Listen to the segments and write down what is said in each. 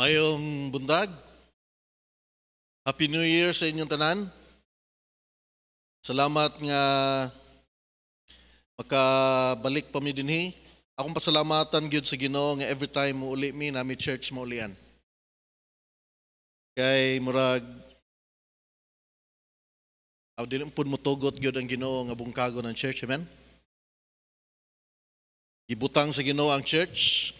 Mayong bundag. Happy New Year sa inyong tanan. Salamat nga makabalik pa mi dinhi. Akong pasalamatan gyud sa Ginoo nga every time mo uli mi nami church mo ulian. Kay murag aw dili pud mo tugot gyud ang Ginoo nga bungkago ng church, amen. Gibutang sa Ginoo ang church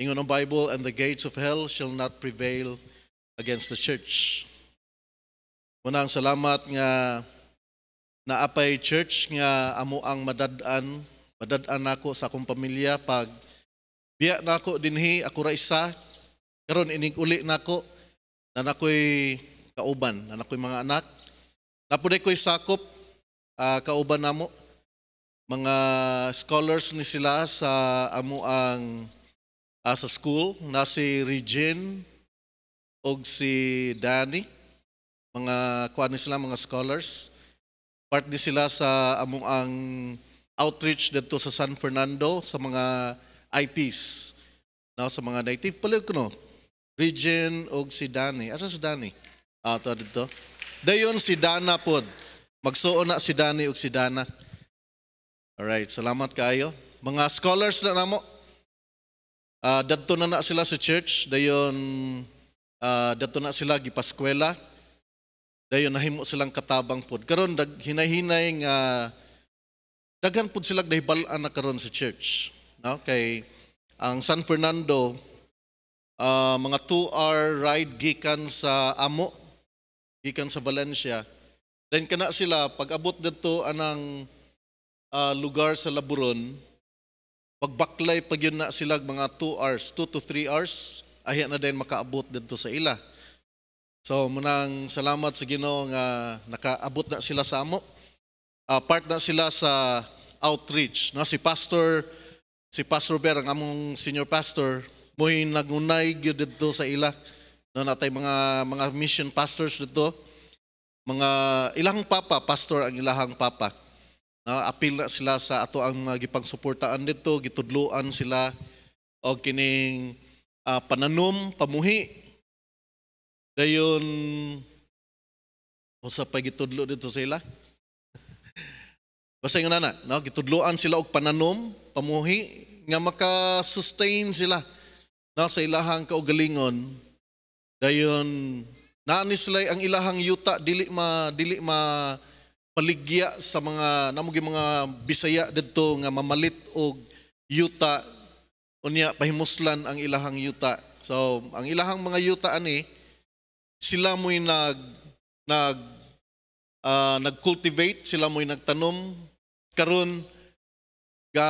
Ingon ng Bible, and the gates of hell shall not prevail against the church. Muna ang salamat nga naapay church nga amo ang madadan, madadan ako sa akong pamilya pag biya nako dinhi ako ra isa karon ining uli nako na nakoy kauban, na nakoy mga anak. Napuday ko'y sakop uh, kauban namo mga scholars ni sila sa amo ang uh, sa school na si Regine og si Danny mga kuan sila mga scholars part di sila sa among ang outreach dito sa San Fernando sa mga IPs na sa mga native palig kuno Regine og si Danny asa si Danny ah to dito dayon si Dana pod magsuon na si Danny og si Dana all right salamat kaayo mga scholars na namo Uh, ah, dadto na na sila sa church, dayon uh, ah, dadto na sila gipaskwela. Dayon nahimo silang katabang pod. Karon dag hinay-hinay nga daghan pod sila dahibal-an na karon sa church. No? Kay ang San Fernando uh, mga 2 hour ride gikan sa Amo, gikan sa Valencia. Then kana sila pag abot dito anang uh, lugar sa Laburon, Pagbaklay pag yun na sila mga 2 hours, 2 to 3 hours, ayan na din makaabot dito sa ila. So, munang salamat sa Ginoo nga nakaabot na sila sa amo. Uh, part na sila sa outreach. No? Si Pastor, si Pastor Ber, ang among senior pastor, mo'y nagunay gyud dito sa ila. No, natay mga mga mission pastors dito. Mga ilang papa, pastor ang ilahang papa na apil na sila sa ato ang mga ah, gipangsuportaan dito, gitudloan sila og kining uh, ah, pananom, pamuhi. Dayon usa pa gitudlo dito sila. Basta nga na, no? gitudloan sila og pananom, pamuhi nga maka-sustain sila na sa ilahang kaugalingon. Dayon naani sila ang ilahang yuta dili ma dili ma paligya sa mga namog mga Bisaya didto nga mamalit og yuta unya pahimuslan ang ilahang yuta. So ang ilahang mga yuta ani sila mo'y nag nag uh, nagcultivate, sila mo'y nagtanom karon ga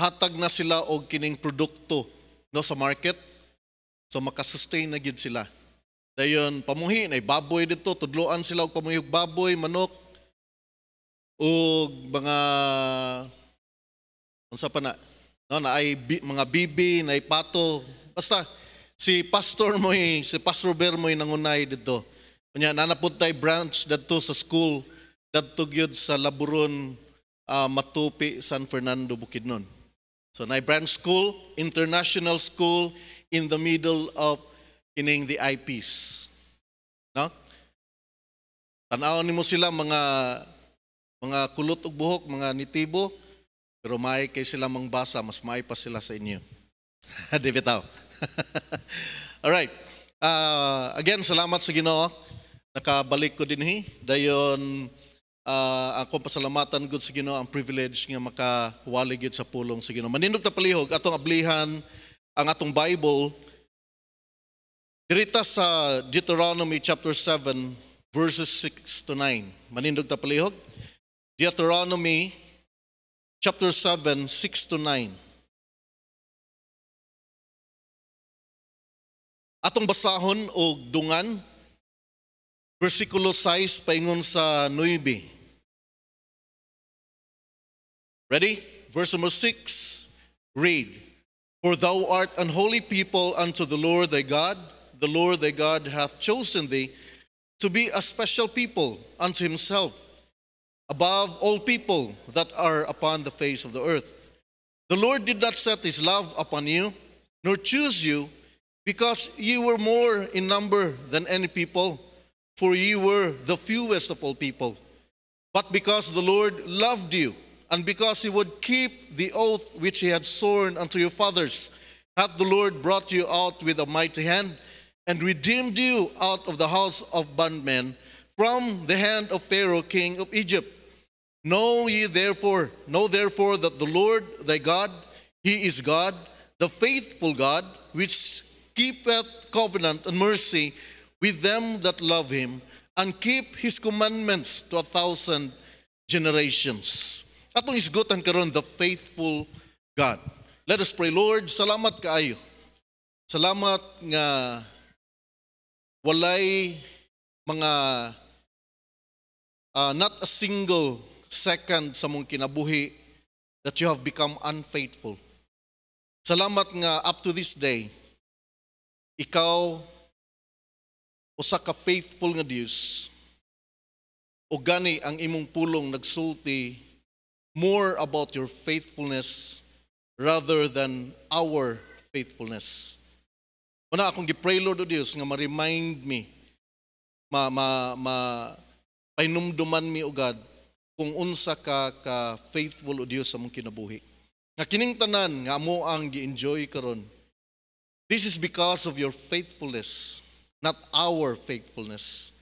hatag na sila og kining produkto no sa market. So makasustain na gid sila. Dayon pamuhi na baboy dito, tudloan sila og pamuhi og baboy, manok ug mga unsa pa na no na ay bi, mga bibi na pato basta si pastor mo si pastor Ber mo nangunay dito unya nanapod tay branch dito sa school dito gyud sa Laburon uh, Matupi San Fernando Bukidnon so na branch school international school in the middle of kining the eyepiece. No? Tanaw nimo sila mga mga kulot ug buhok, mga nitibo, pero may kay sila mangbasa, mas may pa sila sa inyo. Di bitaw. All right. Uh, again, salamat sa Ginoo. Nakabalik ko dinhi dayon uh, akong pasalamatan gud sa Ginoo ang privilege nga makawali gid sa pulong sa Ginoo. Manindog ta palihog atong ablihan ang atong Bible Dirita sa Deuteronomy chapter 7 verses 6 to 9. Manindog ta palihog. Deuteronomy chapter 7 6 to 9. Atong basahon og dungan versikulo 6 paingon sa 9. Ready? Verse number 6. Read. For thou art an holy people unto the Lord thy God the Lord thy God hath chosen thee to be a special people unto himself, above all people that are upon the face of the earth. The Lord did not set his love upon you, nor choose you, because ye were more in number than any people, for ye were the fewest of all people. But because the Lord loved you, and because he would keep the oath which he had sworn unto your fathers, hath the Lord brought you out with a mighty hand and redeemed you out of the house of bondmen from the hand of Pharaoh king of Egypt. Know ye therefore, know therefore that the Lord thy God, he is God, the faithful God, which keepeth covenant and mercy with them that love him, and keep his commandments to a thousand generations. Atong isgutan karon the faithful God. Let us pray, Lord, salamat kaayo. Salamat nga Walay mga uh, not a single second sa mong kinabuhi that you have become unfaithful. Salamat nga up to this day, ikaw usa ka faithful nga Dios. O gani ang imong pulong nagsulti more about your faithfulness rather than our faithfulness. Una akong gipray Lord o Dios nga ma-remind me ma ma ma painumduman mi o God kung unsa ka ka faithful o Dios sa mong kinabuhi. Nga kining tanan nga amo ang gi-enjoy karon. This is because of your faithfulness, not our faithfulness.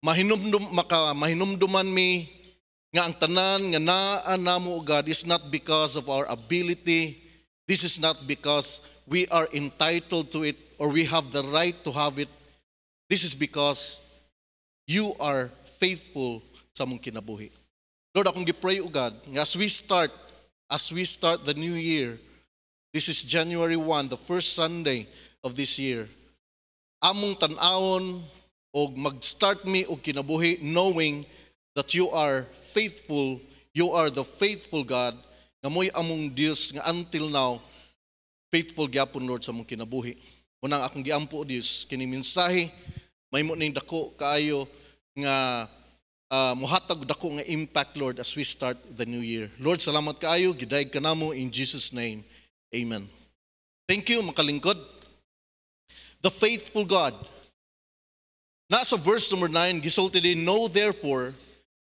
Mahinumdum maka mahinumduman mi nga ang tanan nga naa namo o God is not because of our ability This is not because we are entitled to it or we have the right to have it. This is because you are faithful sa mong kinabuhi. Lord, akong gipray o God, as we start, as we start the new year, this is January 1, the first Sunday of this year. Among tanawon o mag-start me o kinabuhi knowing that you are faithful, you are the faithful God, nga mo'y among Dios nga until now faithful gyapon Lord sa mong kinabuhi. Unang akong giampo Dios kini mensahe may mo ning dako kaayo nga uh, ah, muhatag dako nga impact Lord as we start the new year. Lord, salamat kaayo gidayeg kanamo in Jesus name. Amen. Thank you makalingkod. The faithful God. Na sa verse number 9 gisulti din know therefore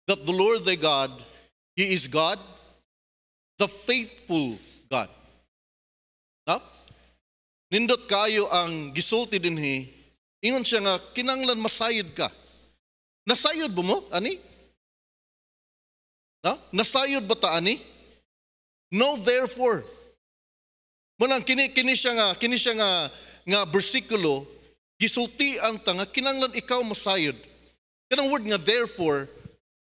that the Lord thy God he is God The faithful God. No? Nindot kayo ang gisulti dinhi, ingon siya nga kinanglan masayod ka. Nasayod mo mo ani? No? Nasayod ba ta ani? No therefore. Munang kini kini siya nga kini siya nga nga bersikulo gisulti ang tanga kinanglan ikaw masayod. Kanang word nga therefore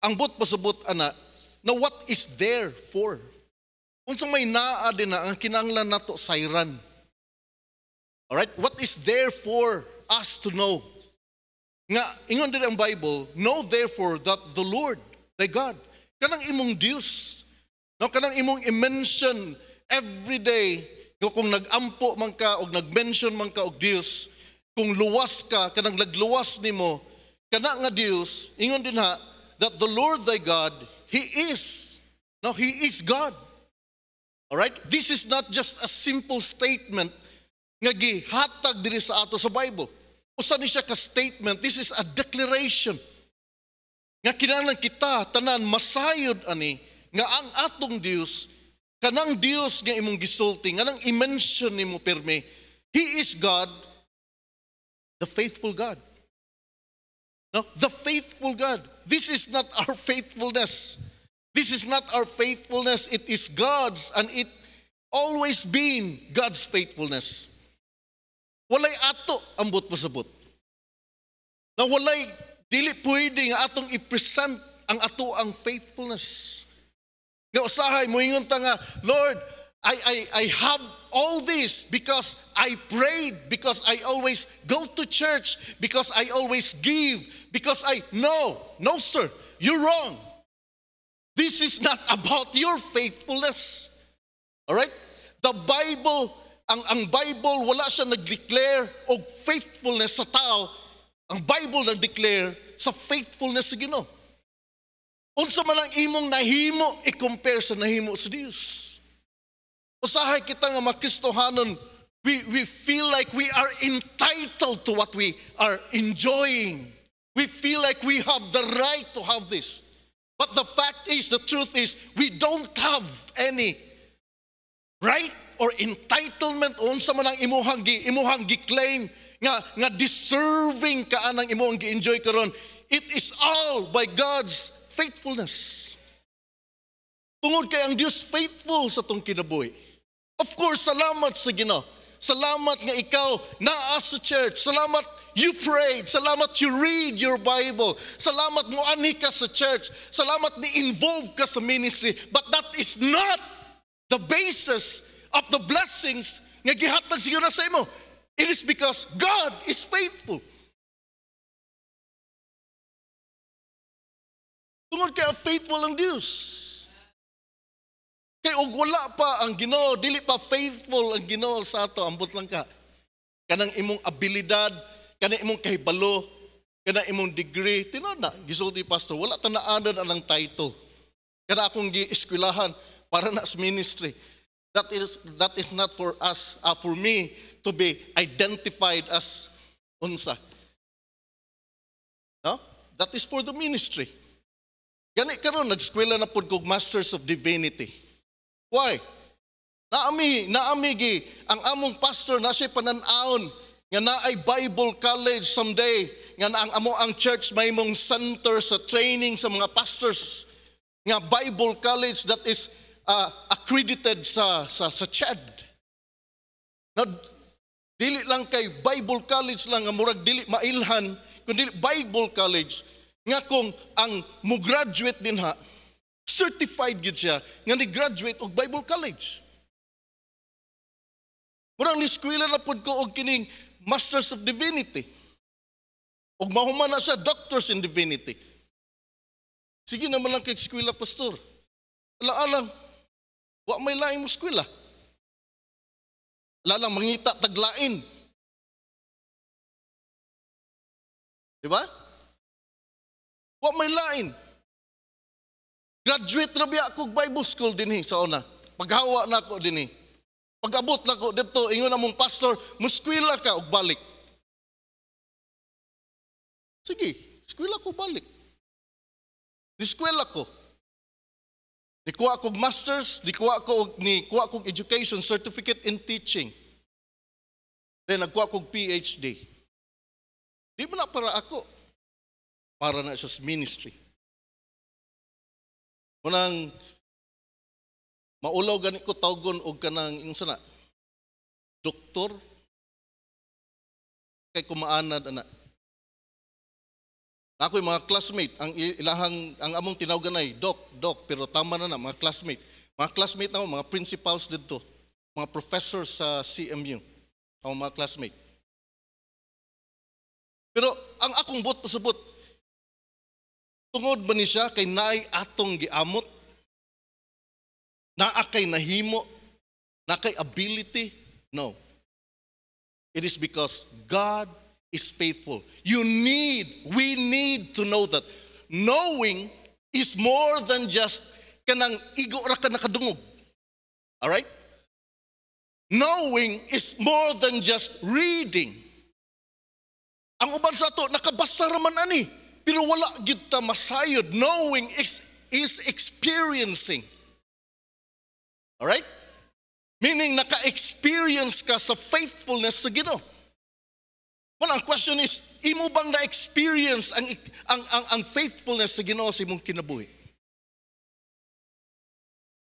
ang but pasabot ana na what is therefore? Unsang may naa din na ang kinanglan nato sayran. All right? What is there for us to know? Nga ingon din ang Bible, know therefore that the Lord, thy God, kanang imong Dios, no kanang imong i-mention every day kung nagampo man ka og nagmention man ka og Dios, kung luwas ka kanang nagluwas nimo, kana nga Dios, ingon din ha that the Lord thy God, he is. Now he is God. All right? This is not just a simple statement nga gihatag diri sa ato sa Bible. Usa ni siya ka statement, this is a declaration. Nga kinanang kita tanan masayod ani nga ang atong Dios kanang Dios nga imong gisulti, Nga nganang i-mention nimo perme, he is God, the faithful God. No, the faithful God. This is not our faithfulness. This is not our faithfulness, it is God's and it always been God's faithfulness. Walay ato ang but pasabot. Na walay dili pwede nga atong i-present ang ato ang faithfulness. Nga usahay moingon ta nga Lord, I I I have all this because I prayed, because I always go to church, because I always give, because I no, no sir, you're wrong. This is not about your faithfulness. All right? The Bible, ang, ang Bible, wala siya nag-declare o faithfulness sa tao. Ang Bible nag-declare sa faithfulness sa Ginoo. Unsa man ang imong nahimo, i-compare sa nahimo sa Dios. Usahay kita nga makristohanon, we, we feel like we are entitled to what we are enjoying. We feel like we have the right to have this. But the fact is, the truth is, we don't have any right or entitlement on sa manang imuhang gi, imuhang claim nga nga deserving ka anang imuhang gi-enjoy karon. It is all by God's faithfulness. Tungod kay ang Dios faithful sa tong kinabuhi. Of course, salamat sa Ginoo. Salamat nga ikaw naa sa church. Salamat you prayed. Salamat you read your Bible. Salamat mo ani sa church. Salamat ni involve ka sa ministry. But that is not the basis of the blessings nga gihatag siguro sa imo. It is because God is faithful. Tungod kay faithful ang Dios. Kay og wala pa ang Ginoo, dili pa faithful ang Ginoo sa ato, ambot lang ka. Kanang imong abilidad kana imong kahibalo, kana imong degree, na, gisulti pastor, wala ta tanaanan anang title. Kana akong gieskwilahan para na sa ministry. That is, that is not for us, uh, for me to be identified as unsa. No? That is for the ministry. Gani karon nagskwela na pud kog Masters of Divinity. Why? Naami, naami gi ang among pastor na siya pananaon nga na ay Bible College someday. Nga ang amo ang church may mong center sa training sa mga pastors. Nga Bible College that is uh, accredited sa, sa, sa CHED. Na, dili lang kay Bible College lang nga murag dili mailhan kundi Bible College nga kung ang mo graduate din ha certified gid siya nga ni graduate og Bible College. Murang ni eskwela na pud ko og kining Masters of Divinity. O mahuman na siya, Doctors in Divinity. Sige naman lang kay eskwela, Pastor. Ala-alang, wa may lain mo eskwela. Ala lang, mangita, taglain. Di ba? Wa may lain. Graduate na biya ako Bible school din eh, sa una. Paghawa na ako din eh. Pag-abot lang ko dito, ingon among pastor, muskwila ka og balik. Sige, eskwela ko balik. Diskwela ko. Di ko kog masters, di kuha ko ni kuha kog education certificate in teaching. Then nagkuha kog PhD. Di mo na para ako. Para na sa ministry. Munang Maulaw gani ko tawgon og kanang unsa na? Doktor kay kumaanad ana. Ako mga classmate, ang ilahang ang among tinawgan ay doc, doc, pero tama na na mga classmate. Mga classmate na ako, mga principals dito, mga professors sa CMU, ang mga classmate. Pero ang akong bot pasabot, tungod ba ni siya kay naay atong giamot na kay nahimo, na kay ability. No. It is because God is faithful. You need, we need to know that. Knowing is more than just kanang igo ra ka nakadungog. All right? Knowing is more than just reading. Ang uban sa to nakabasa ra man ani, pero wala gid masayod. Knowing is, is experiencing. Alright? Meaning, naka-experience ka sa faithfulness sa Ginoo. Well, ang question is, imo bang na-experience ang, ang, ang, ang faithfulness sa Ginoo sa imong kinabuhi?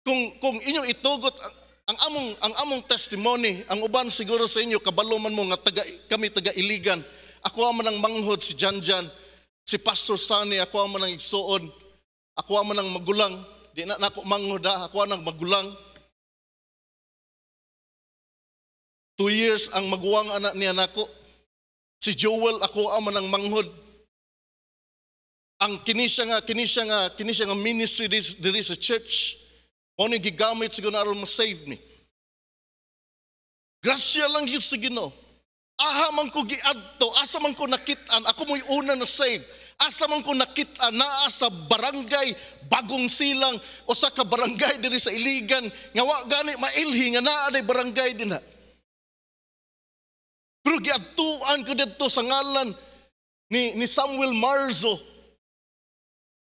Kung, kung inyo itugot ang, ang among ang among testimony, ang uban siguro sa inyo kabalo man mo nga taga, kami taga Iligan. Ako man ang manghod si Janjan, si Pastor Sunny, ako man ang igsuon. Ako man ang magulang, di na nako manghod ah, ako ang magulang. Two years ang maguwang anak ni anak ko. Si Joel ako ang manang manghod. Ang kinisya nga, kinisya nga, kinisya nga ministry there is a church. Only gigamit siguro aron ma-save ni. Grasya lang gyud sa Ginoo. Aha man ko giadto, asa man ko nakit-an, ako mo'y una na save. Asa man ko nakita naa sa barangay Bagong Silang o sa kabarangay diri sa Iligan nga wa gani mailhi nga naa day barangay dinha pero giatuan ko dito sa ngalan ni, ni Samuel Marzo.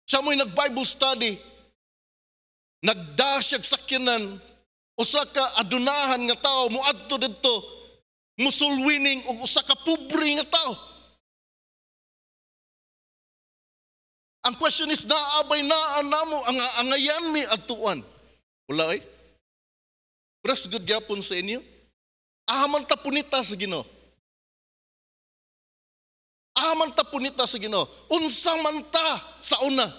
Siya mo'y nag-Bible study. Nagdasyag sakinan. Usa ka adunahan nga tao, muadto dito. Musulwining o usa ka pobre nga tao. Ang question is, naabay na namo ang angayan mi atuan. Wala eh. Pero good gapon sa inyo. Ahaman tapunita sa Ginoo. Aman ta po nita sa Ginoo. Unsa man ta sa una.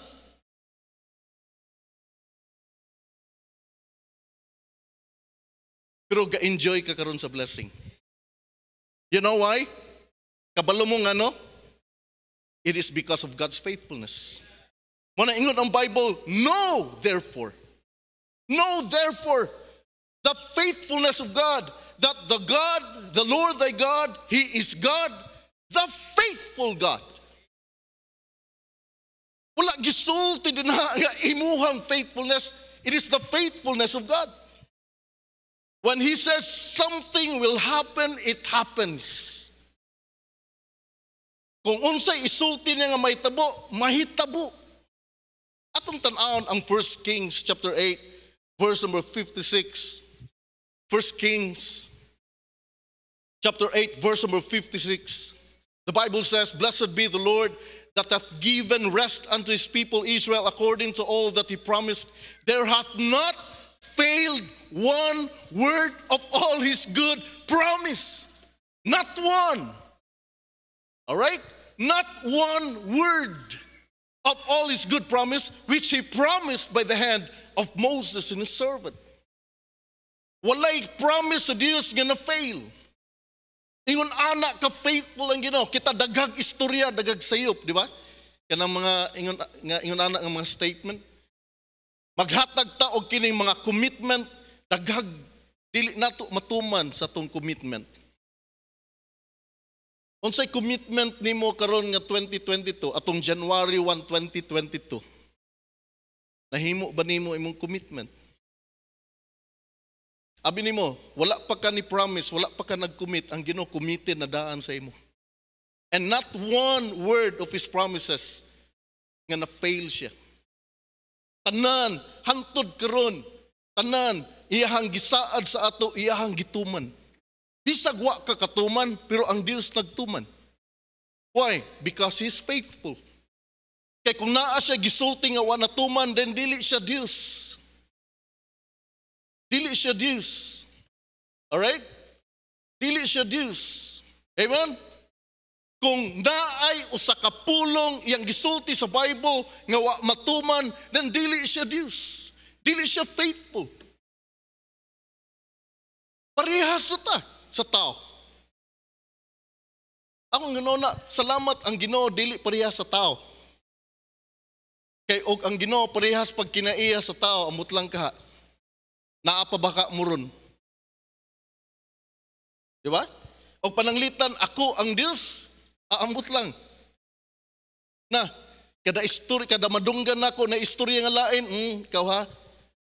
Pero ga-enjoy ka karon sa blessing. You know why? Kabalo mo nga no? It is because of God's faithfulness. Muna ingon ang Bible, No, therefore. No, therefore the faithfulness of God, that the God, the Lord thy God, He is God, the faithful God. Wala gisulti din nga imuhang faithfulness. It is the faithfulness of God. When He says something will happen, it happens. Kung unsay isulti niya nga may tabo, mahitabo. Atong tanawon ang 1 Kings chapter 8, verse number 56. 1 Kings chapter 8, verse number 56. The Bible says, Blessed be the Lord that hath given rest unto his people Israel according to all that he promised. There hath not failed one word of all his good promise. Not one. All right? Not one word of all his good promise, which he promised by the hand of Moses and his servant. Walay promise sa Diyos nga na fail. Ingon anak ka faithful ang Ginoo. Kita dagag istorya, dagag sayop, di ba? Kanang mga ingon nga ingon anak nga mga statement. Maghatag ta og kining mga commitment dagag dili nato matuman sa tong commitment. Unsay commitment nimo karon nga 2022 atong January 1, 2022? Nahimo ba nimo imong commitment? Abi nimo, wala pa ka ni promise, wala pa ka nag-commit, ang Ginoo committed na daan sa imo. And not one word of his promises nga na-fail siya. Tanan, hangtod karon. Tanan, iyahang gisaad sa ato, iyahang gituman. Bisag wa ka katuman, pero ang Dios nagtuman. Why? Because He's faithful. Kaya kung naa siya gisulti nga wa natuman, then dili siya Dios. Dili siya Diyos. Alright? Dili siya Diyos. Amen? Kung naay usa ka pulong yang gisulti sa Bible nga wa matuman, then dili siya Diyos. Dili siya faithful. Parehas ta sa tao. Ako ginoon na, salamat ang ginoo dili parehas sa tao. Kay og ang ginoo parehas pag kinaiya sa tao, amot lang ka naapabaka mo ron. Di ba? O pananglitan, ako ang Diyos, aambot lang. Na, kada istorya, kada madunggan ako na istorya nga lain, mm, ikaw ha,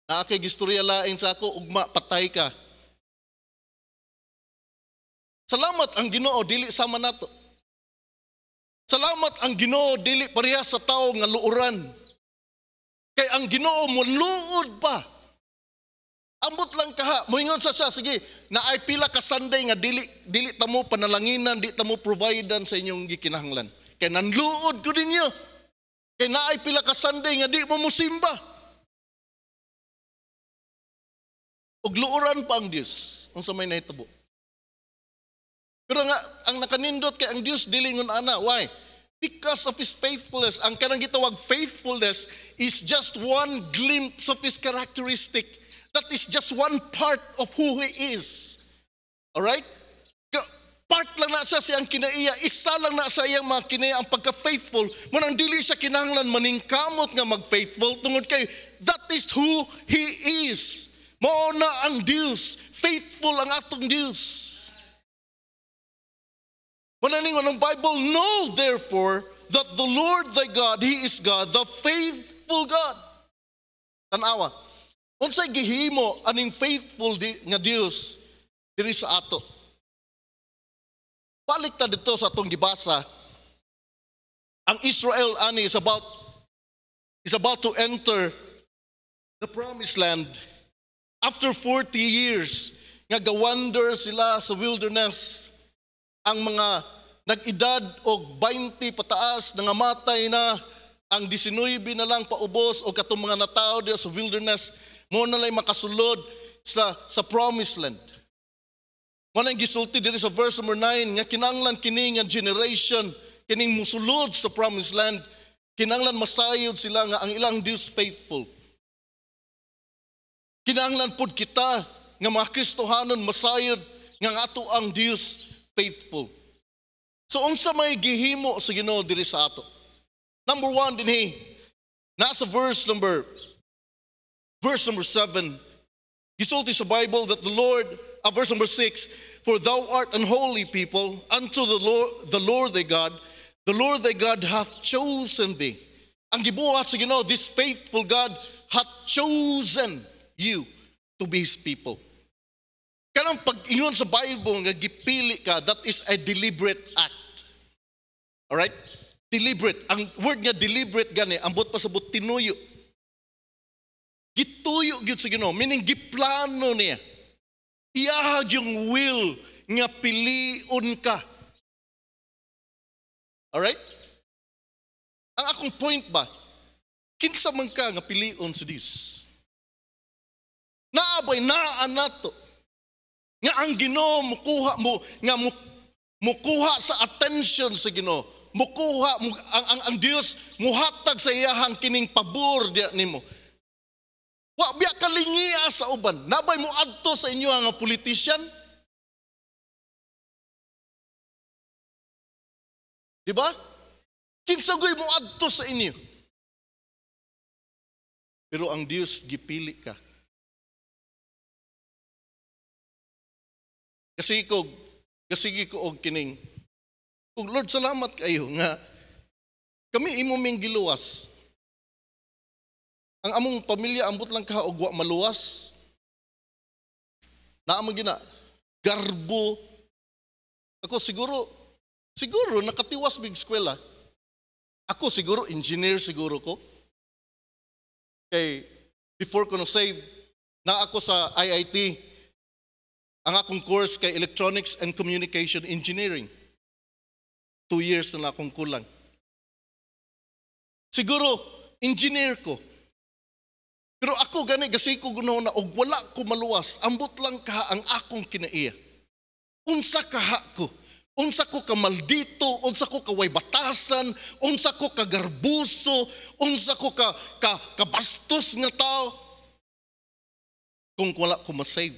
naakig istorya lain sa ako, ugma, patay ka. Salamat ang ginoo, dili sama nato. Salamat ang ginoo, dili pareha sa tao nga luuran. Kay ang ginoo, maluod pa Ambot lang kaha. Moingon sa siya, sige, na ay pila ka Sunday nga dili, dili tamo panalanginan, di tamo providean sa inyong gikinahanglan. Kaya nanluod ko ninyo. Kaya na ay pila ka Sunday nga di mo musimba. Ugluuran pa ang Diyos. Ang samay na itabo. Pero nga, ang nakanindot kay ang Diyos dilingon ana. Why? Because of His faithfulness. Ang kanang gitawag faithfulness is just one glimpse of His characteristic That is just one part of who He is. Alright? Part lang na sa siyang kinaiya, isa lang na sa iyang mga kinaiya ang pagka-faithful. Manang dili siya kinanglan, maningkamot nga mag-faithful tungod kay that is who He is. Mao na ang Dios, faithful ang atong Dios. Mananingon ng Bible, know therefore that the Lord thy God, He is God, the faithful God. Tanawa. Unsay gihimo aning faithful di, nga Dios diri sa ato? Balik ta dito sa atong gibasa. Ang Israel ani is about is about to enter the promised land after 40 years nga gawander sila sa wilderness ang mga nag-edad og 20 pataas matay na ang 19 na lang paubos o katong mga natao diya sa wilderness mo na lay makasulod sa sa promised land. Mo na gisulti diri sa verse number 9 nga kinanglan kini nga generation kining musulod sa promised land kinanglan masayod sila nga ang ilang Dios faithful. Kinanglan pud kita nga mga Kristohanon masayod nga ang ato ang Dios faithful. So unsa may gihimo sa Ginoo diri sa ato? Number one dinhi nasa verse number verse number 7. You Gisulti sa Bible that the Lord, uh, verse number 6, For thou art an holy people unto the Lord, the Lord thy God, the Lord thy God hath chosen thee. Ang gibuhat sa Ginoo, this faithful God hath chosen you to be His people. Kanang pag-ingon sa Bible nga gipili ka, that is a deliberate act. All right? Deliberate. Ang word nga deliberate gani, ambot pa sa tinuyo Gituyo gyud sa Ginoo, meaning giplano niya. Iyaha yung will nga piliun ka. all right Ang akong point ba, kinsa man ka nga piliun sa Dios. Naabay naa nato nga ang Ginoo mukuha mo nga mo mukuha sa attention sa Ginoo. Mukuha ang, ang, ang Dios muhatag sa iyahang kining pabor diya nimo Wa biya kalingia sa uban. Nabay mo adto sa inyo nga politician? Diba? ba? Kinsagoy mo adto sa inyo. Pero ang Dios gipili ka. Kasi kog kasigi ko og kining. Ug Lord salamat kayo nga kami imo ming giluwas ang among pamilya ambot lang ka og maluwas naa among gina garbo ako siguro siguro nakatiwas big eskwela ako siguro engineer siguro ko kay before ko na save na ako sa IIT ang akong course kay Electronics and Communication Engineering two years na akong kulang siguro engineer ko pero ako gani, kasi ko gunaw na, og wala ko maluwas, ambot lang ka ang akong kinaiya. Unsa kaha ko, unsa ko ka maldito, unsa ko ka way batasan, unsa ko ka garbuso, unsa ko ka, ka, ka nga tao. Kung wala ko masave.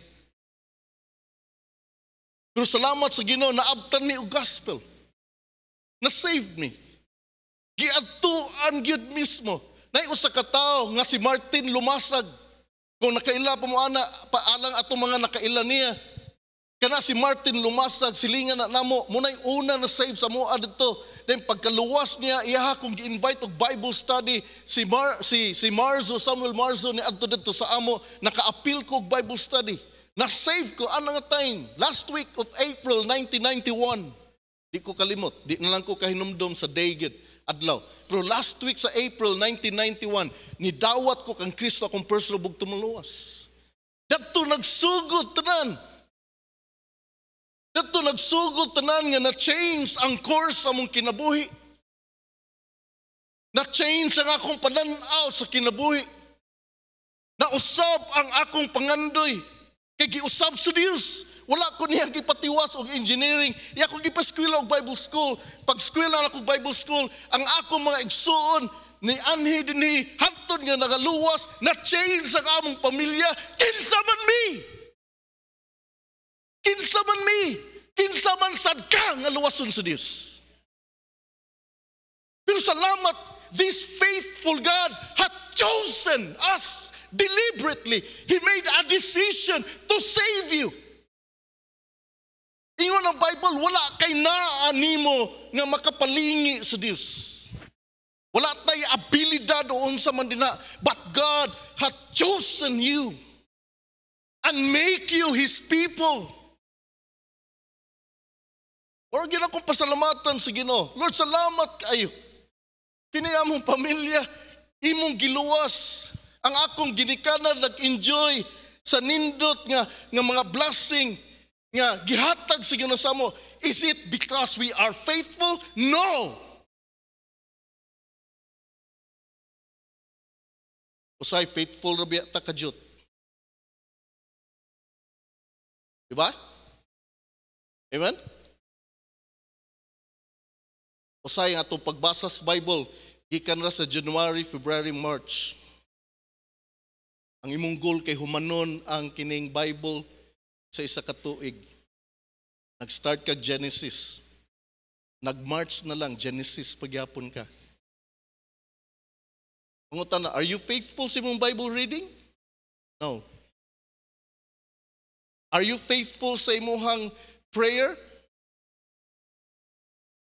Pero salamat sa Ginoo na naabtan mi og gospel. Na save me. Giadtuan gyud mismo Naiusa ka tao nga si Martin lumasag. Kung nakaila pa mo ana, paalang ato mga nakaila niya. Kana si Martin lumasag, silingan na namo, munay una na save sa moa dito. Then pagkaluwas niya, iyaha kung gi-invite og Bible study si Mar si si Marzo Samuel Marzo ni adto dito sa amo, naka-appeal ko Bible study. Na-save ko anang time, last week of April 1991. Di ko kalimot, di na lang ko kahinumdom sa Daygate adlaw. Pero last week sa April 1991, nidawat ko kang Kristo akong personal bug tumuluwas. Dato nagsugod tanan. Dato nagsugod tanan nga na-change ang course sa mong kinabuhi. Na-change ang akong pananaw sa kinabuhi. Na-usab ang akong pangandoy. Kay giusab sa Dios wala ko niya gipatiwas og engineering. Iya ko gipaskwela og Bible school. Pag eskwela na ko Bible school, ang ako mga igsuon ni anhi dinhi hantod nga nagaluwas na change sa among pamilya kinsa man mi kinsa man mi kinsa man sad ka nga luwason sa Dios pero salamat this faithful God had chosen us deliberately he made a decision to save you Ingon ang Bible, wala kay naa nimo nga makapalingi sa Dios. Wala tay abilidad doon sa mandina, but God hath chosen you and make you His people. Or yun akong pasalamatan sa Ginoo. Lord, salamat kayo. Kinayamong pamilya, imong giluwas, ang akong ginikanan nag-enjoy sa nindot nga, nga mga blessing, nga gihatag sa ginasamo, is it because we are faithful? No. Usay faithful ra biya ta kajut. Diba? Amen? Usay nga itong pagbasa sa Bible, gikan ra sa January, February, March. Ang imong goal kay humanon ang kining Bible sa isa katuig. Nag-start ka Genesis. Nag-March na lang, Genesis, pagyapon ka. Pangutan na, are you faithful sa imong Bible reading? No. Are you faithful sa imuhang prayer?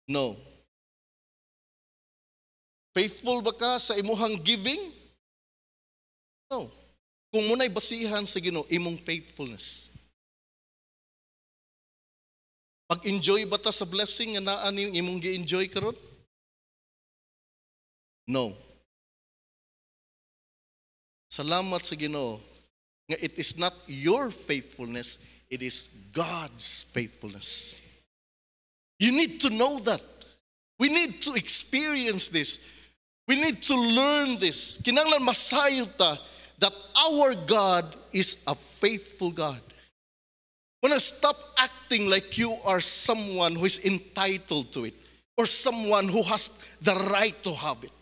No. Faithful ba ka sa imuhang giving? No. Kung muna'y basihan sa Ginoo, imong faithfulness. Pag-enjoy ba ta sa blessing nga naa ni imong gi-enjoy karon? No. Salamat sa Ginoo nga it is not your faithfulness, it is God's faithfulness. You need to know that. We need to experience this. We need to learn this. Kinanglan masayod ta that our God is a faithful God. When I stop acting like you are someone who is entitled to it or someone who has the right to have it.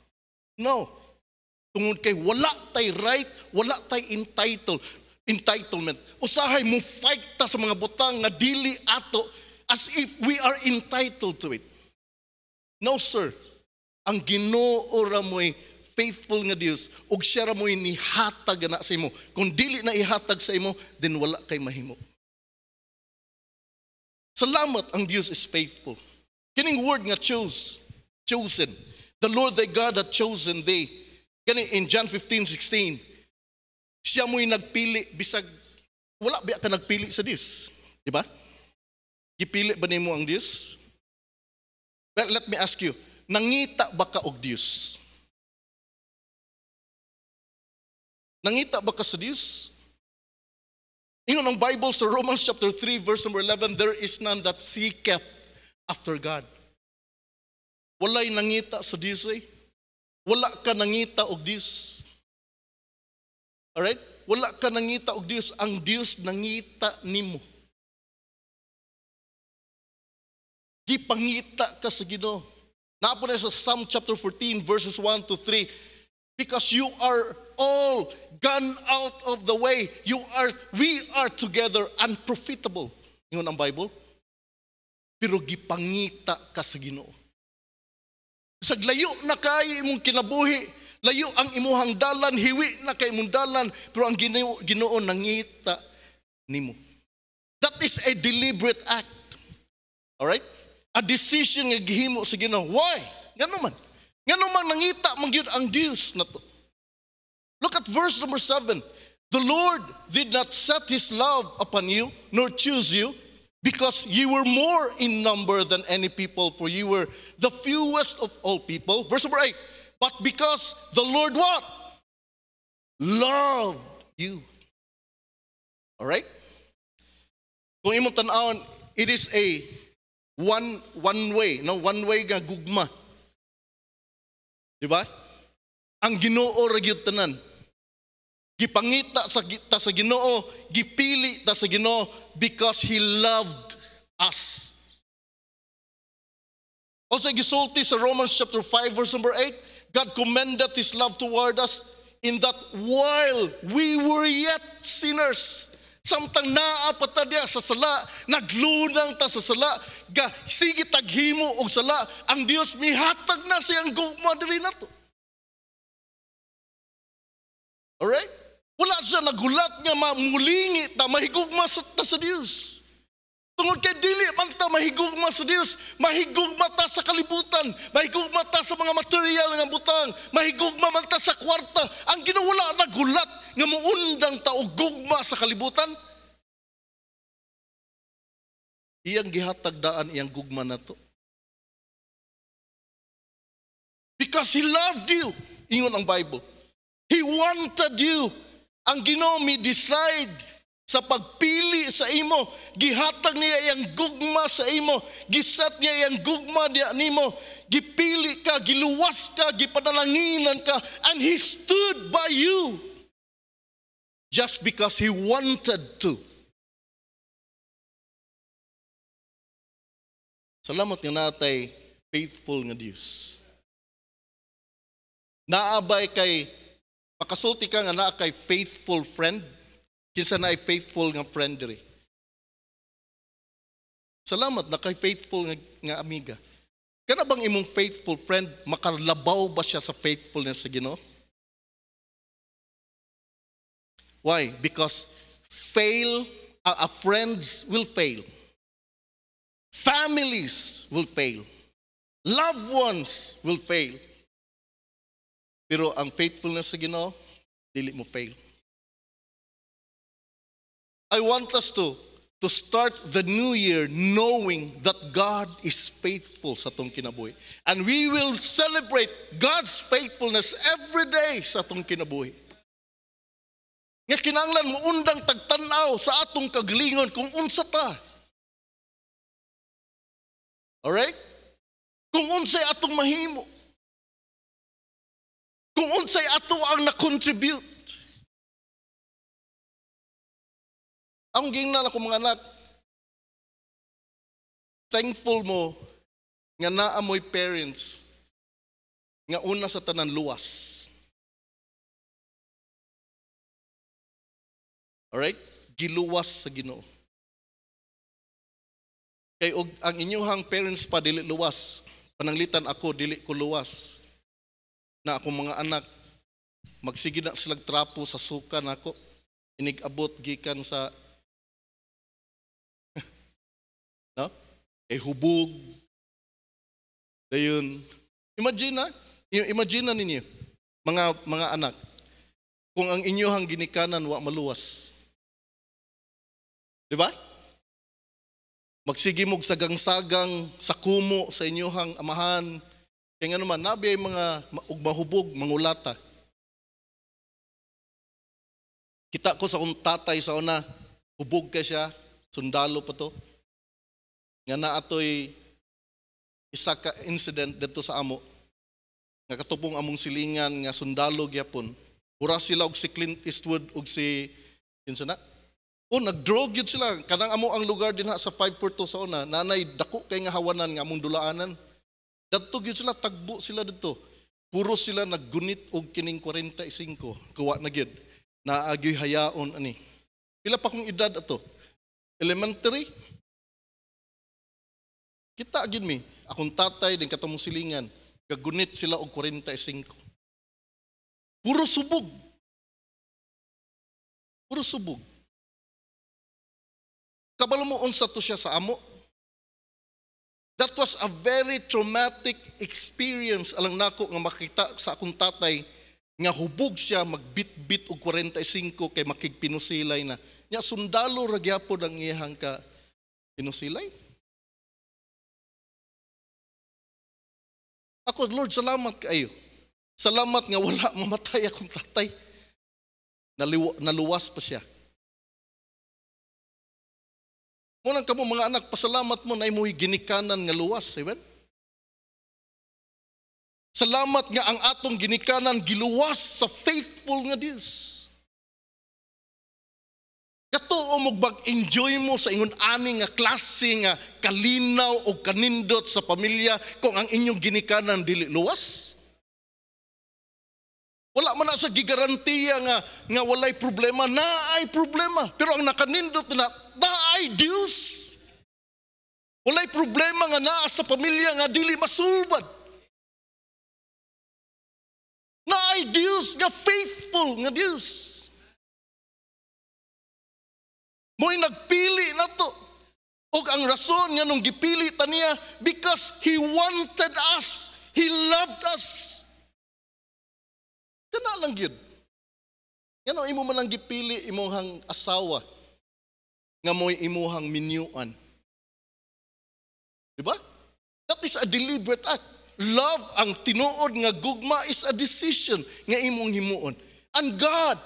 No. Tungod kay wala tay right, wala tay entitled entitlement. Usahay mo fight ta sa mga butang nga dili ato as if we are entitled to it. No sir. Ang Ginoo ra mo'y faithful nga Dios ug siya ra mo'y nihatag na sa imo. Kung dili na ihatag sa imo, then wala kay mahimo. Salamat ang Diyos is faithful. Kining word nga chose, chosen. The Lord thy God hath chosen thee. Kani in John 15:16. Siya mo'y nagpili bisag wala biya ka nagpili sa Dios, di ba? Gipili ba nimo ang Dios? Well, let me ask you, nangita ba ka og Dios? Nangita ba ka sa Dios? Ingon ang Bible sa Romans chapter 3 verse number 11, there is none that seeketh after God. Walay nangita sa Disney. Eh. Wala ka nangita og Dios. Alright? Wala ka nangita og Dios. Ang Dios nangita nimo. Gipangita ka sa Ginoo. Napo na sa Psalm chapter 14 verses 1 to 3. Because you are all gone out of the way. You are, we are together unprofitable. Yun ang Bible. Pero gipangita ka sa ginoo. Saglayo na kay imong kinabuhi, layo ang imuhang dalan, hiwi na kay imong dalan, pero ang ginoo, ginoo nangita nimo. That is a deliberate act. All right? A decision nga gihimo sa Ginoo. Why? Ganun man. Nga naman nangita mangyud ang na to. Look at verse number 7. The Lord did not set his love upon you nor choose you because you were more in number than any people for you were the fewest of all people. Verse number 8. But because the Lord what? Loved you. All right? Kung imong tan-awon, it is a one one way, no one way nga gugma Di ba? Ang Ginoo ra gyud tanan. Gipangita sa ta sa Ginoo, gipili ta sa Ginoo because he loved us. Also gisulti sa Romans chapter 5 verse number 8, God commended his love toward us in that while we were yet sinners, Samtang naa ta sa sala, naglunang ta sa sala, ga sige taghimo og sala, ang Dios mihatag na siyang gugma diri nato. Alright? Wala siya nagulat nga mamulingi ta mahigugma sa ta sa Dios. Tungod kay dili man ta mahigugma sa Dios, mahigugma ta sa kalibutan, mahigugma ta sa mga material nga butang, mahigugma man ta sa kwarta. Ang ginawala nagulat nga muundang ta og gugma sa kalibutan. Iyang gihatag daan iyang gugma nato. Because he loved you. Ingon ang Bible. He wanted you. Ang Ginoo mi decide sa pagpili sa imo, gihatag niya yang gugma sa imo, gisat niya yang gugma niya nimo, gipili ka, giluwas ka, gipadalanginan ka, and He stood by you just because He wanted to. Salamat nga natay faithful nga Dios. Naabay kay pakasulti ka nga naa kay faithful friend Kinsa na ay faithful nga friend diri. Salamat na kay faithful nga, nga amiga. Kana bang imong faithful friend makalabaw ba siya sa faithfulness sa Ginoo? Why? Because fail uh, friends will fail. Families will fail. Loved ones will fail. Pero ang faithfulness sa Ginoo, dili mo fail. I want us to, to start the new year knowing that God is faithful sa tong kinabuhi. And we will celebrate God's faithfulness every day sa tong kinabuhi. Nga kinanglan mo undang tagtanaw sa atong kaglingon kung unsa ta. Alright? Kung unsay atong mahimo. Kung unsay ato ang na-contribute Ang gingnan ako mga anak, thankful mo nga naamoy parents nga una sa tanan luwas. Alright? Giluwas sa Ginoo. Kay og ang inyuhang parents pa dili luwas. Pananglitan ako dili ko luwas. Na akong mga anak magsige na silag trapo sa suka nako inig-abot gikan sa No? Kay hubog. Dayon. Imagine na. Imagine na ninyo. Mga, mga anak. Kung ang inyohang ginikanan wa maluwas. Di ba? Magsigi mog sagang-sagang sa kumo sa inyohang amahan. Kaya nga naman, nabi ay mga ugmahubog, mangulata. Kita ko sa kong tatay sa una, hubog ka siya, sundalo pa to nga naatoy isa ka incident dito sa amo nga katupong among silingan nga sundalo gyapon ura sila og si Clint Eastwood og si kinsa na o nagdrog yun sila kanang amo ang lugar dinha sa 542 sa una nanay dako kay nga hawanan nga among dulaanan dadto gyud sila tagbo sila dito puro sila naggunit og kining 45 kuwa na gyud naagyuy hayaon ani pila pa kong edad ato elementary Kita gid mi, akong tatay din katong silingan, gagunit sila og 45. E Puro subog. Puro subog. Kabalo mo unsa to siya sa amo? That was a very traumatic experience alang nako nga makita sa akong tatay nga hubog siya magbitbit og 45 e kay makigpinusilay na. Nya sundalo ra gyapon ang iyang ka pinusilay. Ako, Lord, salamat kayo. Salamat nga wala mamatay akong tatay. Naliwa, naluwas pa siya. Munang kamo mga anak, pasalamat mo na imo'y ginikanan nga luwas. Amen? Salamat nga ang atong ginikanan giluwas sa faithful nga Dios. Kato mo mag-enjoy mo sa ingon ani nga klase nga kalinaw o kanindot sa pamilya kung ang inyong ginikanan dili luwas? Wala man na sa gigarantiya nga nga walay problema, na problema. Pero ang nakanindot na na ay Dios. Walay problema nga naa sa pamilya nga dili masulbad. Naay ay Dios nga faithful nga Dios. Mo'y nagpili na to. O ang rason nga nung gipili ta niya, because He wanted us. He loved us. Kana lang gid. Ngano imo man ang gipili imong asawa nga mo'y imuhang minyuan. Diba? That is a deliberate act. Love ang tinuod nga gugma is a decision nga imong himuon. And God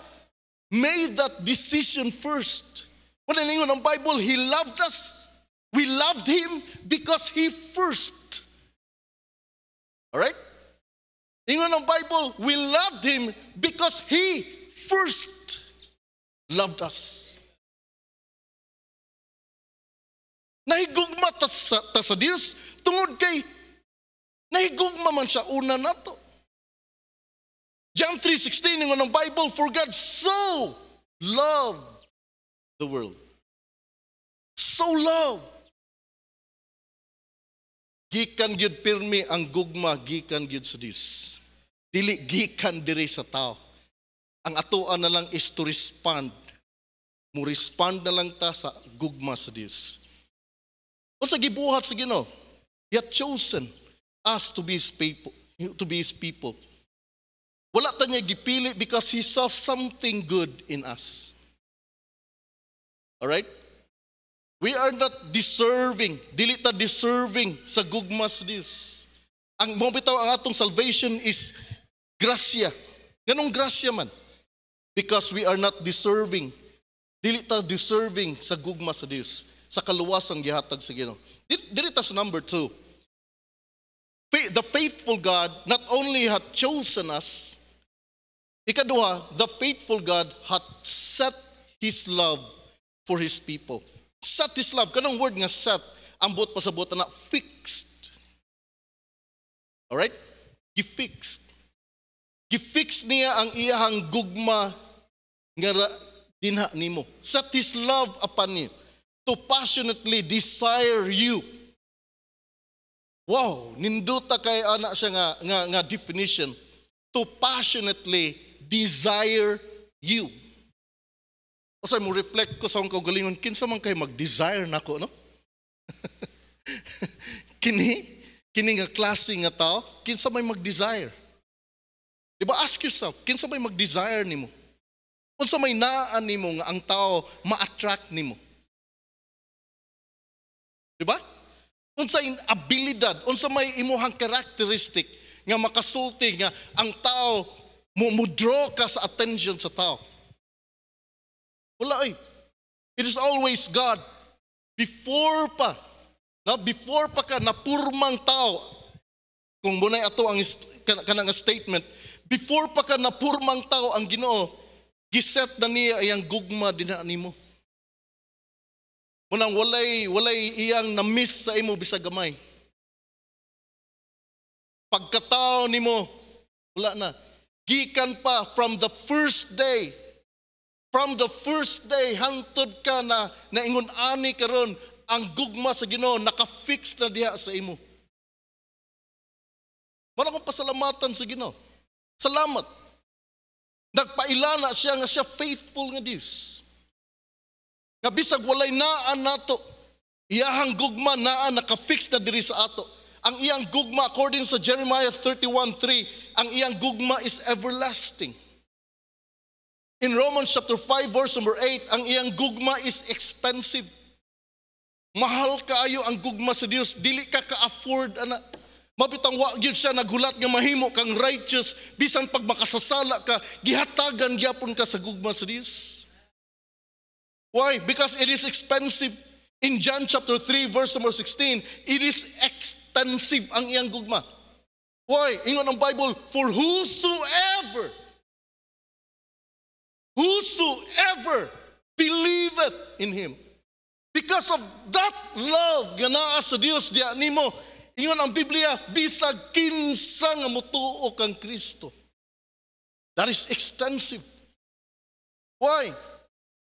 made that decision first. What an ingon ng Bible, He loved us. We loved Him because He first. Alright? Ingon ng Bible, we loved Him because He first loved us. Nahigugma ta sa, ta sa Diyos tungod kay nahigugma man siya una na to. John 3.16 ng Bible, For God so loved the world. So love. Gikan gyud pirmi ang gugma, gikan gyud sa Dios. Dili gikan diri sa tao. Ang atoa na lang is to respond. Mo respond na lang ta sa gugma sa Dios. Unsa gibuhat sa Ginoo? He had chosen us to be his people, to be his people. Wala ta niya gipili because he saw something good in us. All right? We are not deserving. dilita deserving sa gugmas this. Ang mo ang atong salvation is gracia. Ganong gracia man. Because we are not deserving. dilita deserving sa gugmas sa Dios, sa kaluwasan gihatag sa Ginoo. Dilita sa number two. The faithful God not only hath chosen us, ikaduha, the faithful God hath set His love for His people. Set His love. Kanang word nga set, ambot pa sa buta na fixed. Alright? Gifixed. Gifix niya ang iyahang gugma nga dinha nimo. Set His love upon you to passionately desire you. Wow, ninduta kay ana siya nga, nga, nga definition. To passionately desire you. Kasi mo reflect ko sa akong kaugalingon, kinsa man kay mag-desire nako, no? kini, kini nga klase nga tao, kinsa may mag-desire. Diba, ba ask yourself, kinsa may mag-desire nimo? Unsa may naan mo nga ang tao ma-attract nimo? Di ba? Unsa in abilidad, unsa may imuhang characteristic nga makasulti nga ang tao mo draw ka sa attention sa tao. Wala eh. It is always God. Before pa, na before pa ka napurmang tao, kung bunay ato ang kanang statement, before pa ka napurmang tao ang Ginoo, giset na niya iyang gugma dinhaan nimo. Munang walay walay iyang namiss sa imo bisag gamay. Pagkatao nimo wala na. Gikan pa from the first day From the first day, hantod ka na naingon-ani karon ang gugma sa Ginoo naka-fix na diha sa imo. Mano kong pasalamatan sa Ginoo. Salamat. Nagpailana siya nga siya faithful nga Dios. Nga walay naan nato, iyahang gugma naa naka-fix na diri sa ato. Ang iyang gugma according sa Jeremiah 31:3, ang iyang gugma is everlasting. In Romans chapter 5 verse number 8, ang iyang gugma is expensive. Mahal kaayo ang gugma sa Dios, dili ka ka-afford ana. Mabitang wa gyud siya nagulat nga mahimo kang righteous bisan pag makasasala ka, gihatagan gyapon ka sa gugma sa Dios. Why? Because it is expensive. In John chapter 3 verse number 16, it is extensive ang iyang gugma. Why? Ingon ang Bible, for whosoever Whosoever believeth in Him. Because of that love, ganaa sa Dios diya nimo. Ingon ang Biblia, bisa kinsa nga mutuo kang Kristo. That is extensive. Why?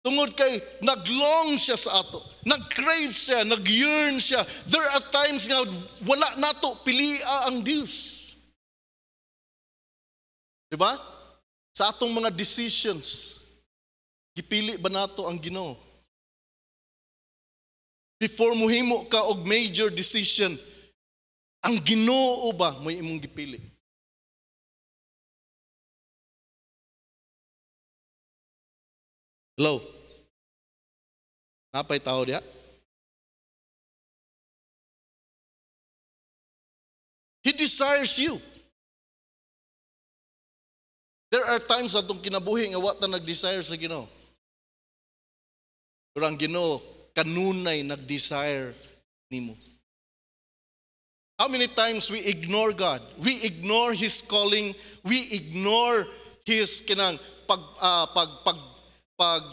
Tungod kay naglong siya sa ato. Nagcrave siya, nagyearn siya. There are times nga wala nato pilia ang Dios. Diba? Sa atong mga decisions, gipili ba nato ang Ginoo? Before muhimo ka og major decision, ang Ginoo ba mo imong gipili? Hello? Napay tao diya? He desires you. There are times na itong kinabuhi nga wata nag-desire sa Ginoo. Pero ang Ginoo, kanunay nag-desire nimo. How many times we ignore God? We ignore His calling. We ignore His kinang pag, uh, pag, pag, pag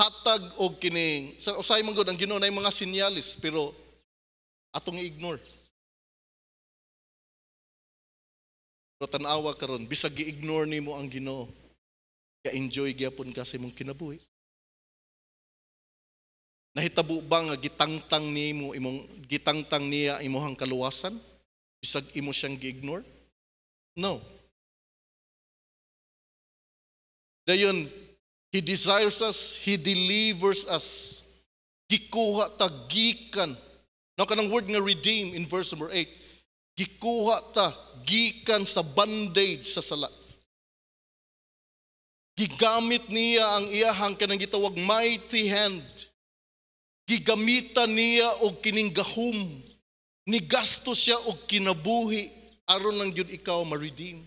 hatag o kining. Sa usay man ang Ginoo na mga sinyalis pero atong i-ignore. Pero tanawa karon bisag gi-ignore nimo ang Ginoo. Ka-enjoy gyapon ka sa imong kinabuhi. Nahitabo ba nga gitangtang nimo imong gitangtang niya imuhang kaluwasan? Bisag imo siyang gi-ignore? No. Dayon, He desires us, He delivers us. Gikuha tagikan. no kanang word nga redeem in verse number 8. Gikuha ta gikan sa bandage sa sala. Gigamit niya ang iyahang kanang gitawag mighty hand. Gigamitan niya og kining gahum. Nigasto siya og kinabuhi aron nang jud ikaw ma-redeem.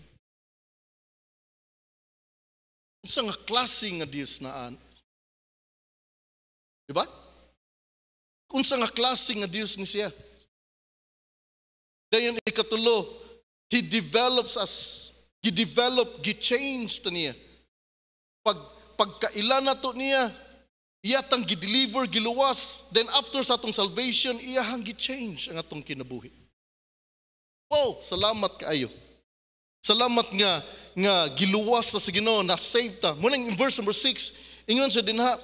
Unsa nga klase nga Dios naan? Di ba? Unsa nga klase nga Dios ni siya? Dayon ikatulo, He develops us. develop, He changed niya. Pag, pagkaila na to niya, iya tang gi-deliver, giluwas. Then after sa atong salvation, iya hang gi-change ang atong kinabuhi. Wow, oh, salamat kaayo. Salamat nga nga giluwas sa Ginoo na save ta. Muna in verse number 6, ingon sa dinha,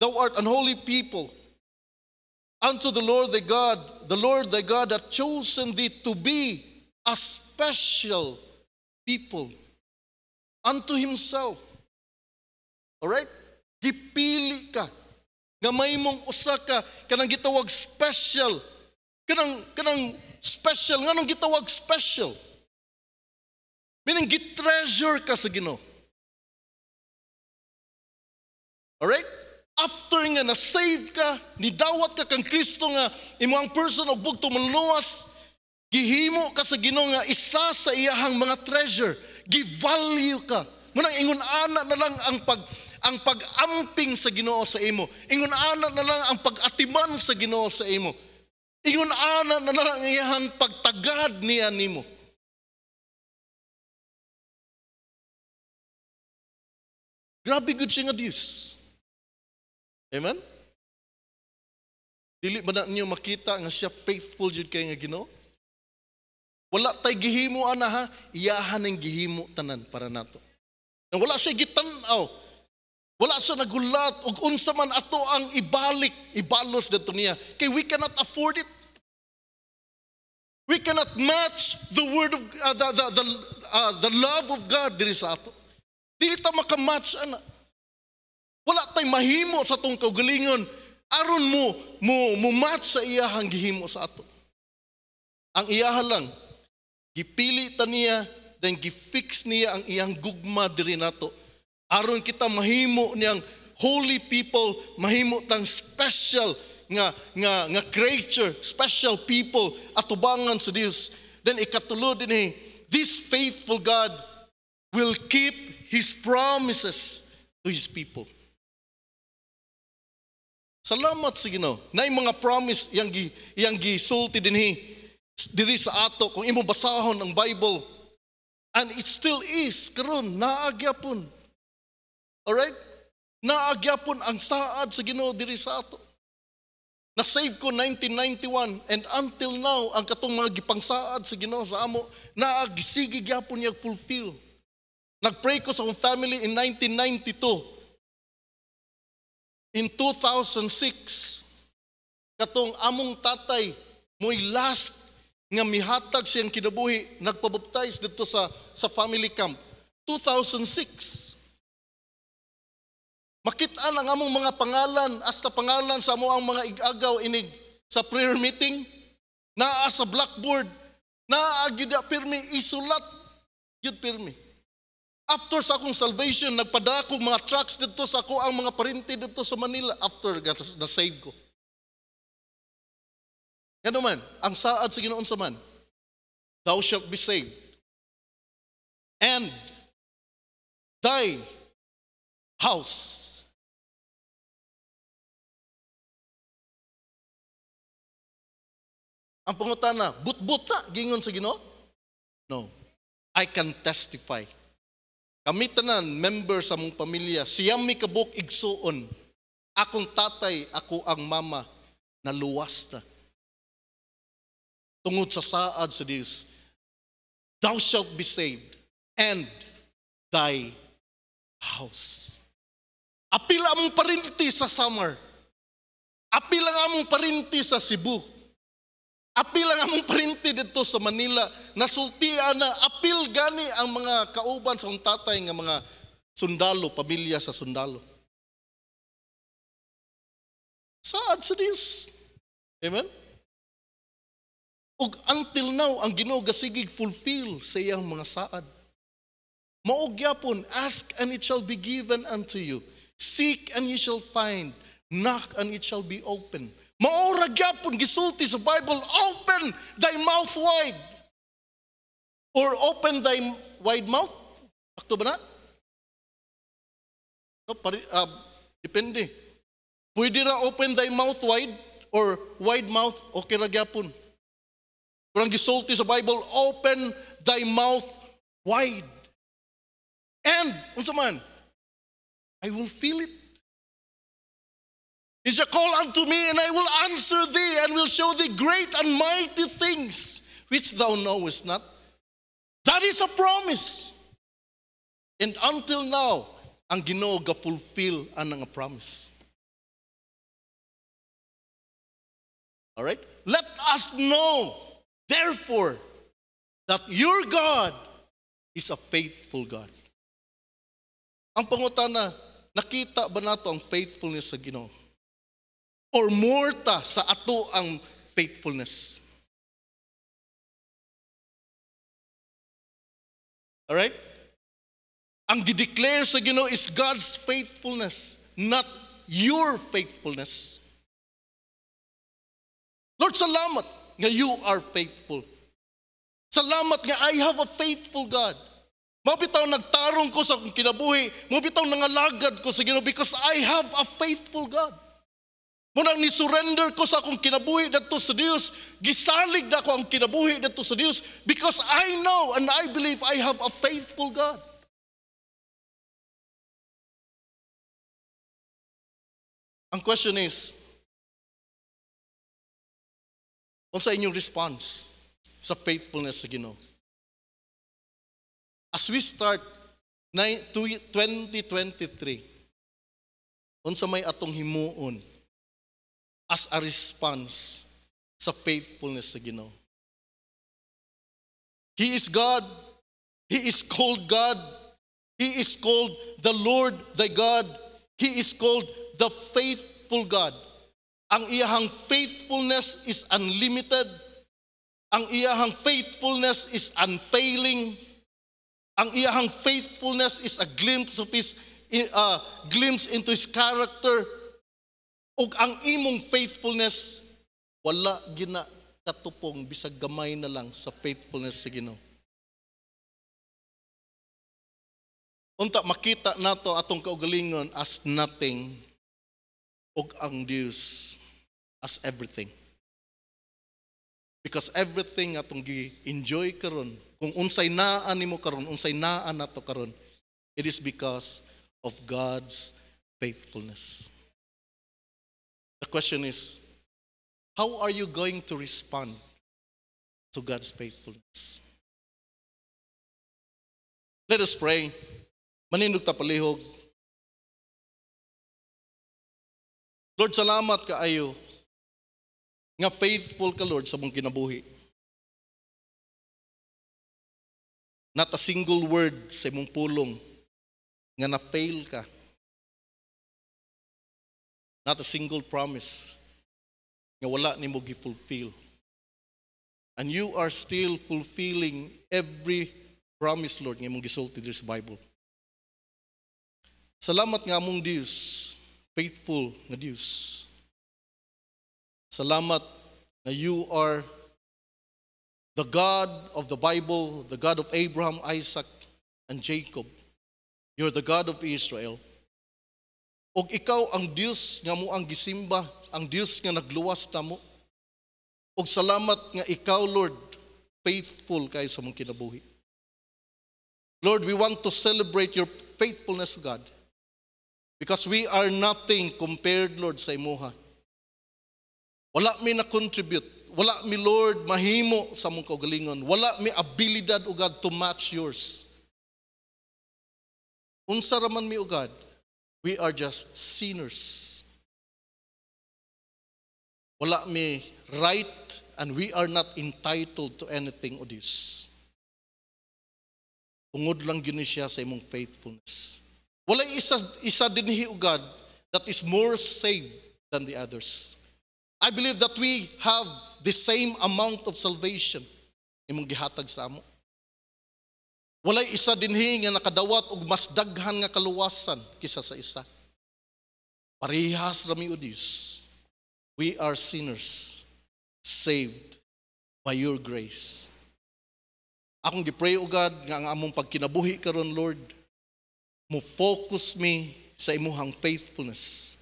thou art an holy people, unto the Lord thy God, the Lord thy God hath chosen thee to be a special people unto himself. Alright? Gipili ka. Nga may mong usa ka, kanang gitawag special. Kanang, kanang special. Nga nang gitawag special? Meaning, gitreasure ka sa Ginoo. Alright? after nga na-save ka, nidawat ka kang Kristo nga, imuang person og bugto manluwas, gihimo ka sa Ginoo nga isa sa iyahang mga treasure, givalue ka. Munang ingon ana na lang ang pag ang pag-amping sa Ginoo sa imo. Ingon ana na lang ang pag-atiman sa Ginoo sa imo. Ingon ana na lang ang iyahang pagtagad niya nimo. Grabe good siya nga Dios. Amen? Dili ba na ninyo makita nga siya faithful jud kay nga Ginoo? Wala tay gihimo ana ha, iyahan ang gihimo tanan para nato. Nang wala siya gitan-aw, wala siya nagulat og unsa man ato ang ibalik, ibalos dito niya. Kay we cannot afford it. We cannot match the word of uh, the the the, uh, the love of God diri sa ato. Dili ta makamatch ana. Wala tay mahimo sa tong kaugalingon. Aron mo, mo, mo match sa iyahang gihimo sa ato. Ang iyaha lang, gipili ta niya, then gifix niya ang iyang gugma diri nato. Aron kita mahimo niyang holy people, mahimo tang special nga nga nga creature, special people atubangan sa Dios. Then ikatulod dinhi, eh, this faithful God will keep his promises to his people. Salamat sa Ginoo. Na mga promise yang gi yang gisulti dinhi diri sa ato kung imo basahon ang Bible. And it still is karon naagyapon. All right? Naagyapon ang saad sa Ginoo diri sa ato. Na save ko 1991 and until now ang katong mga gipangsaad sa Ginoo sa amo naagisigi gyapon niya fulfill. Nagpray ko sa akong family in 1992 in 2006, katong among tatay mo'y last nga mihatag siyang kinabuhi, nagpabaptize dito sa, sa family camp. 2006. Makitaan ang among mga pangalan, hasta pangalan sa mo ang mga igagaw inig sa prayer meeting, naa sa blackboard, naa agida pirmi, isulat, yun pirmi. After sa akong salvation, nagpadako mga trucks dito sa ako ang mga parinti dito sa Manila after na-save ko. Ganun man, ang saad sa ginoon sa man, thou shalt be saved. And thy house. Ang pangutana, but-but na, gingon sa ginoon? No. I can testify kami tanan, member sa mong pamilya, siyami kabuk igsuon. Akong tatay, ako ang mama, naluwas na. Tungod sa saad sa Dios, thou shalt be saved and thy house. Apila mong parinti sa summer. Apila nga mong parinti sa Cebu. Apil ang among printi dito sa Manila, nasultian na apil gani ang mga kauban sa akong tatay nga mga sundalo, pamilya sa sundalo. Sad sa this. Amen? Ug until now, ang Ginoo gasigig fulfill sa iyang mga saad. Maugyapon, ask and it shall be given unto you. Seek and you shall find. Knock and it shall be opened. Maura gyapon gisulti sa Bible, open thy mouth wide. Or open thy wide mouth. Sakto ba na? No, pari, uh, depende. Pwede ra open thy mouth wide or wide mouth, okay ra gyapon. Pero ang gisulti sa Bible, open thy mouth wide. And, unsa man, I will feel it. He shall call unto me, and I will answer thee, and will show thee great and mighty things which thou knowest not. That is a promise. And until now, ang Ginoo ga-fulfill ang nga promise. All right? Let us know, therefore, that your God is a faithful God. Ang pangutana, nakita ba nato ang faithfulness sa Ginoo? or more ta sa ato ang faithfulness. Alright? Ang gideclare sa Ginoo is God's faithfulness, not your faithfulness. Lord, salamat nga you are faithful. Salamat nga I have a faithful God. Mabitaw nagtarong ko sa kinabuhi, mabitaw nangalagad ko sa Ginoo because I have a faithful God. Munang ni surrender ko sa akong kinabuhi dadto sa Dios, gisalig na ko ang kinabuhi dadto sa Dios because I know and I believe I have a faithful God. Ang question is, unsa inyong response sa faithfulness sa Ginoo? As we start 2023, unsa may atong himuon as a response sa faithfulness sa Ginoo. He is God. He is called God. He is called the Lord thy God. He is called the faithful God. Ang iyahang faithfulness is unlimited. Ang iyahang faithfulness is unfailing. Ang iyahang faithfulness is a glimpse of his uh, glimpse into his character ug ang imong faithfulness wala gina katupong bisag gamay na lang sa faithfulness sa Ginoo. Unta makita nato atong kaugalingon as nothing ug ang Dios as everything. Because everything atong gi-enjoy karon, kung unsay naa nimo karon, unsay naa nato karon, it is because of God's faithfulness. The question is, how are you going to respond to God's faithfulness? Let us pray. Maninog tapalihog. Lord, salamat ka ayo nga faithful ka, Lord, sa mong kinabuhi. Not a single word sa imong pulong nga na-fail ka Not a single promise nga wala nimo gi-fulfill. And you are still fulfilling every promise, Lord, nga imong gisulti sa Bible. Salamat nga among Dios, faithful nga Dios. Salamat na you are the God of the Bible, the God of Abraham, Isaac, and Jacob. You're the God of Israel. O ikaw ang Dios nga mo ang gisimba, ang Dios nga nagluwas ta mo. O salamat nga ikaw, Lord, faithful kay sa mong kinabuhi. Lord, we want to celebrate your faithfulness, God. Because we are nothing compared, Lord, sa imuha. Wala mi na-contribute. Wala mi, Lord, mahimo sa mong kaugalingon. Wala mi abilidad, O God, to match yours. Unsa raman mi, O God, We are just sinners. Wala may right and we are not entitled to anything of this. Tungod lang gini siya sa imong faithfulness. Wala isa, isa din hi God that is more saved than the others. I believe that we have the same amount of salvation imong gihatag sa amo. Walay isa dinhi nga nakadawat og mas daghan nga kaluwasan kisa sa isa. Parihas rami udis. We are sinners saved by your grace. Akong gipray o God nga ang among pagkinabuhi karon Lord, mo focus me sa imuhang faithfulness.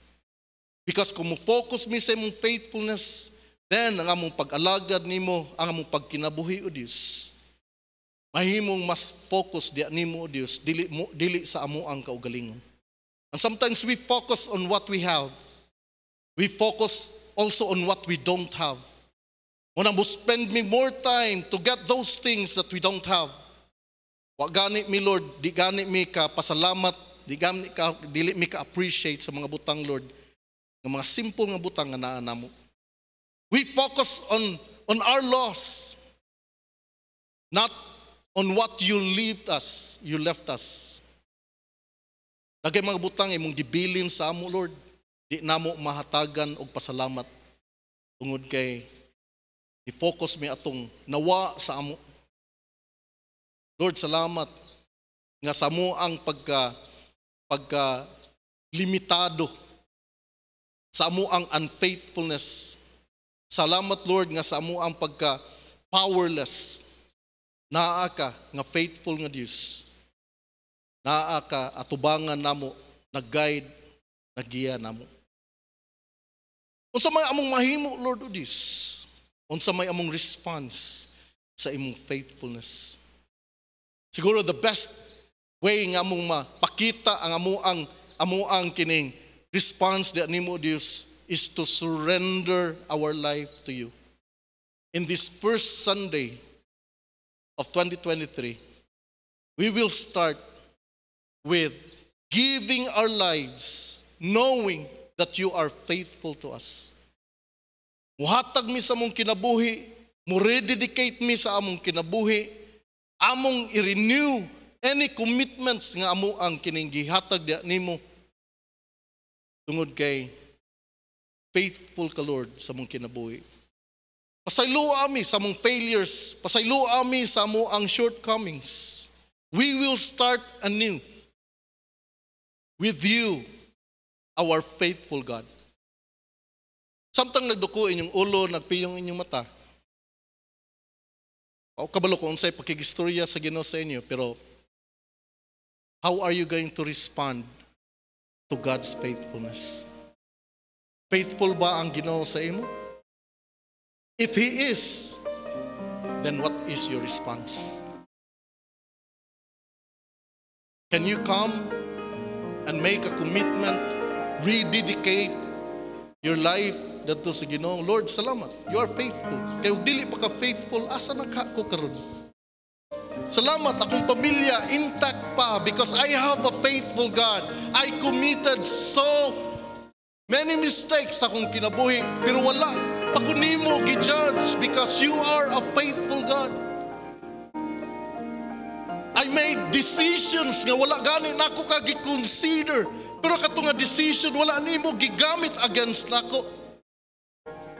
Because kung mo focus me sa imong faithfulness, then ang among pag-alagad nimo, ang among pagkinabuhi o Dios, mahimong mas focus di nimo Dios dili mo, dili sa amo ang kaugalingon. And sometimes we focus on what we have. We focus also on what we don't have. Una mo spend me more time to get those things that we don't have. Wa gani mi Lord, di gani mi ka pasalamat, di gani ka dili mi ka appreciate sa mga butang Lord, ng mga simple nga butang nga naa namo. We focus on on our loss, not on what you left us, you left us. Dagay mga butang imong gibilin sa amo Lord, di namo mahatagan og pasalamat tungod kay i-focus mi atong nawa sa amo. Lord, salamat nga sa mo ang pagka pagka limitado sa mo ang unfaithfulness. Salamat Lord nga sa mo ang pagka powerless Naa ka nga faithful nga Dios. Naa ka atubangan namo, nag-guide, nagiya namo. Unsa may among mahimo Lord o Dios? Unsa may among response sa imong faithfulness? Siguro the best way nga among mapakita ang amuang amuang kining response that nimo Dios is to surrender our life to you. In this first Sunday of 2023, we will start with giving our lives knowing that you are faithful to us. Muhatag mi sa among kinabuhi, mo rededicate mi sa among kinabuhi, among i-renew any commitments nga amo ang kininggihatag diha nimo tungod kay faithful ka Lord sa mong kinabuhi. Pasaylo ami sa mong failures. Pasaylo ami sa mo ang shortcomings. We will start anew with you, our faithful God. Samtang nagduko inyong ulo, nagpiyong inyong mata. O kabalo ko unsay pakigistorya sa Ginoo sa inyo, pero how are you going to respond to God's faithfulness? Faithful ba ang Ginoo sa imo? If He is, then what is your response? Can you come and make a commitment, rededicate your life dadto sa Ginoo? Lord, salamat. You are faithful. Kay dili pa ka faithful, asa na ka ko karon? Salamat akong pamilya intact pa because I have a faithful God. I committed so many mistakes akong kinabuhi pero wala pa ko nimo gi-judge because you are a faithful God. I made decisions nga wala gani nako ka gi-consider pero kato nga decision wala nimo gigamit against nako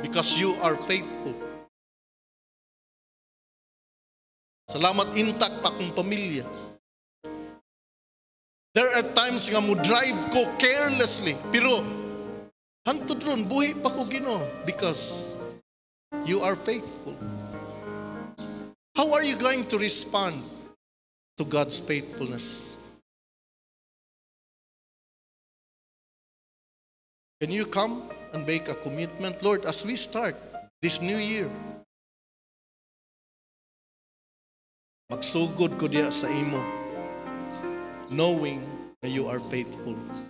because you are faithful. Salamat intact pa kong pamilya. There are times nga mo drive ko carelessly pero Hantod ron, buhi pa ko gino because you are faithful. How are you going to respond to God's faithfulness? Can you come and make a commitment, Lord, as we start this new year? Magsugod ko diya sa imo, knowing that you are faithful.